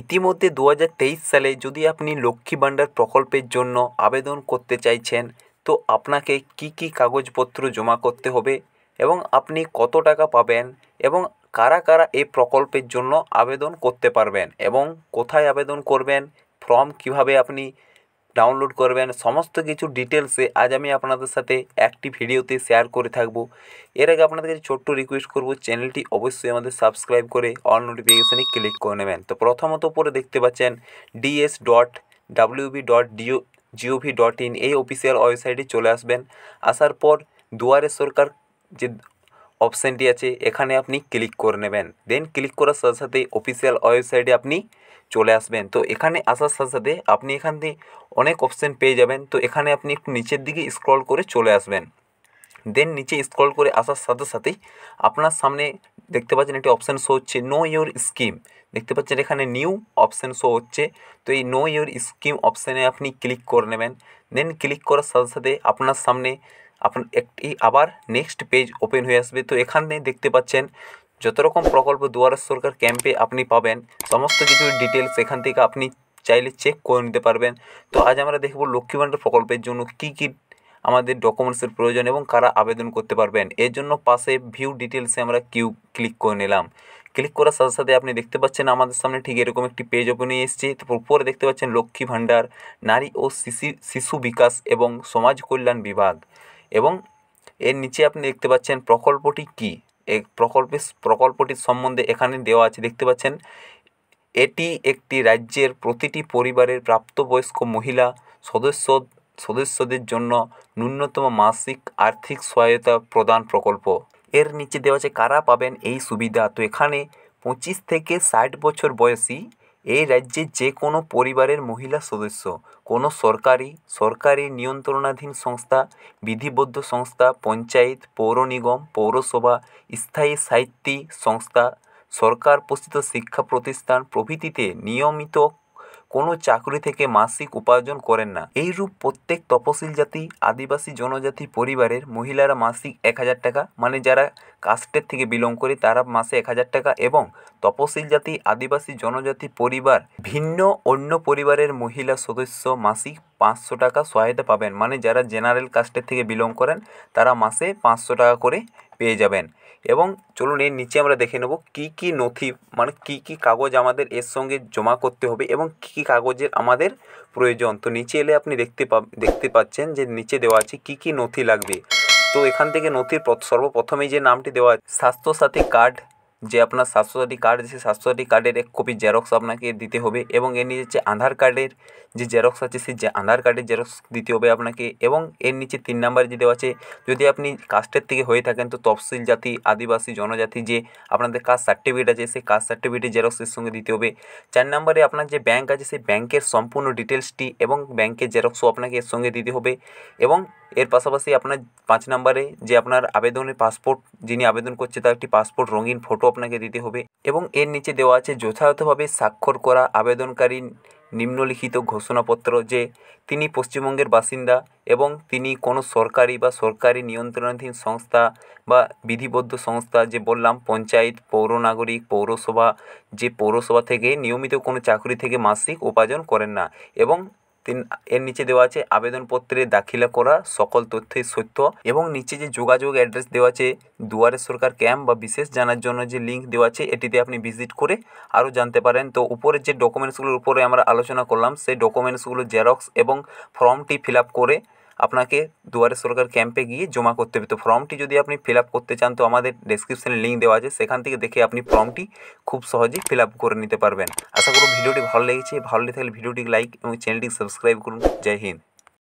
ইতিমধ্যে দু সালে যদি আপনি লক্ষ্মী ভাণ্ডার প্রকল্পের জন্য আবেদন করতে চাইছেন তো আপনাকে কী কী কাগজপত্র জমা করতে হবে এবং আপনি কত টাকা পাবেন এবং কারা কারা এই প্রকল্পের জন্য আবেদন করতে পারবেন এবং কোথায় আবেদন করবেন ফর্ম কিভাবে আপনি ডাউনলোড করবেন সমস্ত কিছু ডিটেলসে আজ আমি আপনাদের সাথে একটি ভিডিওতে শেয়ার করে থাকবো এর আগে আপনাদের কাছে ছোট্ট রিকোয়েস্ট করব চ্যানেলটি অবশ্যই আমাদের সাবস্ক্রাইব করে অল নোটিফিকেশানে ক্লিক করে নেবেন তো প্রথমত পরে দেখতে পাচ্ছেন DS dot WB dot DO GOV dot in এই অফিসিয়াল ওয়েবসাইটে চলে আসবেন আসার পর দুয়ারে সরকার যে অপশানটি আছে এখানে আপনি ক্লিক করে নেবেন দেন ক্লিক করার সাথে সাথে অফিসিয়াল ওয়েবসাইটে আপনি চলে আসবেন তো এখানে আসার সাথে সাথে আপনি এখান থেকে অনেক অপশান পেয়ে যাবেন তো এখানে আপনি একটু নিচের দিকে স্ক্রল করে চলে আসবেন দেন নিচে স্ক্রল করে আসার সাথে সাথেই আপনার সামনে দেখতে পাচ্ছেন একটি অপশান শো হচ্ছে নো ইয়োর স্কিম দেখতে পাচ্ছেন এখানে নিউ অপশান শো হচ্ছে তো এই নো ইয়োর স্কিম অপশানে আপনি ক্লিক করে নেবেন দেন ক্লিক করার সাথে সাথে আপনার সামনে আপনার একটি আবার নেক্সট পেজ ওপেন হয়ে আসবে তো এখানে দেখতে পাচ্ছেন যত রকম প্রকল্প দুয়ারে সরকার ক্যাম্পে আপনি পাবেন সমস্ত কিছু ডিটেলস এখান থেকে আপনি চাইলে চেক করে নিতে পারবেন তো আজ আমরা দেখব লক্ষ্মী ভাণ্ডার প্রকল্পের জন্য কী কী আমাদের ডকুমেন্টসের প্রয়োজন এবং কারা আবেদন করতে পারবেন এর জন্য পাশে ভিউ ডিটেলসে আমরা কিউ ক্লিক করে নিলাম ক্লিক করার সাথে সাথে আপনি দেখতে পাচ্ছেন আমাদের সামনে ঠিক এরকম একটি পেজ ওপেন হয়ে এসেছে তারপর উপরে দেখতে পাচ্ছেন লক্ষ্মী ভাণ্ডার নারী ও শিশু শিশু বিকাশ এবং সমাজ কল্যাণ বিভাগ এবং এর নিচে আপনি দেখতে পাচ্ছেন প্রকল্পটি কী এই প্রকল্পে প্রকল্পটির সম্বন্ধে এখানে দেওয়া আছে দেখতে পাচ্ছেন এটি একটি রাজ্যের প্রতিটি পরিবারের প্রাপ্তবয়স্ক মহিলা সদস্য সদস্যদের জন্য ন্যূনতম মাসিক আর্থিক সহায়তা প্রদান প্রকল্প এর নিচে দেওয়া আছে কারা পাবেন এই সুবিধা তো এখানে পঁচিশ থেকে ষাট বছর বয়সী এই রাজ্যের যে কোনো পরিবারের মহিলা সদস্য কোনো সরকারি সরকারি নিয়ন্ত্রণাধীন সংস্থা বিধিবদ্ধ সংস্থা পঞ্চায়েত পৌর নিগম পৌরসভা স্থায়ী সাহিত্যিক সংস্থা সরকার পোষিত শিক্ষা প্রতিষ্ঠান প্রভৃতিতে নিয়মিত কোনো চাকরি থেকে মাসিক উপার্জন করেন না এইরূপ প্রত্যেক তপশিল জাতি আদিবাসী জনজাতি পরিবারের মহিলারা মাসিক এক হাজার টাকা মানে যারা কাস্টের থেকে বিলং করে তারা মাসে এক হাজার টাকা এবং তপশিল জাতি আদিবাসী জনজাতি পরিবার ভিন্ন অন্য পরিবারের মহিলা সদস্য মাসিক পাঁচশো টাকা সহায়তা পাবেন মানে যারা জেনারেল কাস্টের থেকে বিলং করেন তারা মাসে পাঁচশো টাকা করে পেয়ে যাবেন এবং চলুন এর নিচে আমরা দেখে নেব কি কি নথি মানে কি কি কাগজ আমাদের এর সঙ্গে জমা করতে হবে এবং কি কি কাগজের আমাদের প্রয়োজন তো নিচে এলে আপনি দেখতে পা দেখতে পাচ্ছেন যে নিচে দেওয়া আছে কি কি নথি লাগবে তো এখান থেকে নথির সর্বপ্রথমেই যে নামটি দেওয়া আছে স্বাস্থ্যসাথী কার্ড যে আপনার স্বাস্থ্যসাথী কার্ড সেই স্বাস্থ্যসাথী কার্ডের এক কপি জেরক্স আপনাকে দিতে হবে এবং এর নিচে যে আধার কার্ডের যে জেরক্স আছে সেই যে আধার কার্ডের জেরক্স দিতে হবে আপনাকে এবং এর নিচে তিন নাম্বার যে দেওয়া আছে যদি আপনি কাস্টের থেকে হয়ে থাকেন তো তফসিল জাতি আদিবাসী জনজাতি যে আপনাদের কাস্ট সার্টিফিকেট আছে সেই কাস্ট সার্টিফিকেটের জেরক্সের সঙ্গে দিতে হবে চার নাম্বারে আপনার যে ব্যাংক আছে সেই ব্যাংকের সম্পূর্ণ ডিটেলসটি এবং ব্যাংকের জেরক্সও আপনাকে এর সঙ্গে দিতে হবে এবং এর পাশাপাশি আপনার পাঁচ নম্বরে যে আপনার আবেদনের পাসপোর্ট যিনি আবেদন করছে তার একটি পাসপোর্ট রঙিন ফটো আপনাকে দিতে হবে এবং এর নিচে দেওয়া আছে যথাযথভাবে স্বাক্ষর করা আবেদনকারী নিম্নলিখিত ঘোষণাপত্র যে তিনি পশ্চিমবঙ্গের বাসিন্দা এবং তিনি কোনো সরকারি বা সরকারি নিয়ন্ত্রণাধীন সংস্থা বা বিধিবদ্ধ সংস্থা যে বললাম পঞ্চায়েত পৌর নাগরিক পৌরসভা যে পৌরসভা থেকে নিয়মিত কোনো চাকরি থেকে মাসিক উপার্জন করেন না এবং তিন এর নিচে দেওয়া আছে আবেদনপত্রে দাখিলা করা সকল তথ্যের সত্য এবং নিচে যে যোগাযোগ অ্যাড্রেস দেওয়া আছে দুয়ারে সরকার ক্যাম্প বা বিশেষ জানার জন্য যে লিঙ্ক দেওয়া আছে এটিতে আপনি ভিজিট করে আরও জানতে পারেন তো উপরের যে ডকুমেন্টসগুলোর উপরে আমরা আলোচনা করলাম সেই ডকুমেন্টসগুলো জেরক্স এবং ফর্মটি ফিল করে আপনাকে দুয়ারে সরকার ক্যাম্পে গিয়ে জমা করতে হবে তো ফর্মটি যদি আপনি ফিল করতে চান তো আমাদের ডেসক্রিপশানে লিঙ্ক দেওয়া আছে সেখান থেকে দেখে আপনি ফর্মটি খুব সহজেই ফিল করে নিতে পারবেন আশা করুন ভিডিওটি ভালো লেগেছে ভালো লেগে থাকলে ভিডিওটি লাইক এবং চ্যানেলটি সাবস্ক্রাইব করুন জয় হিন্দ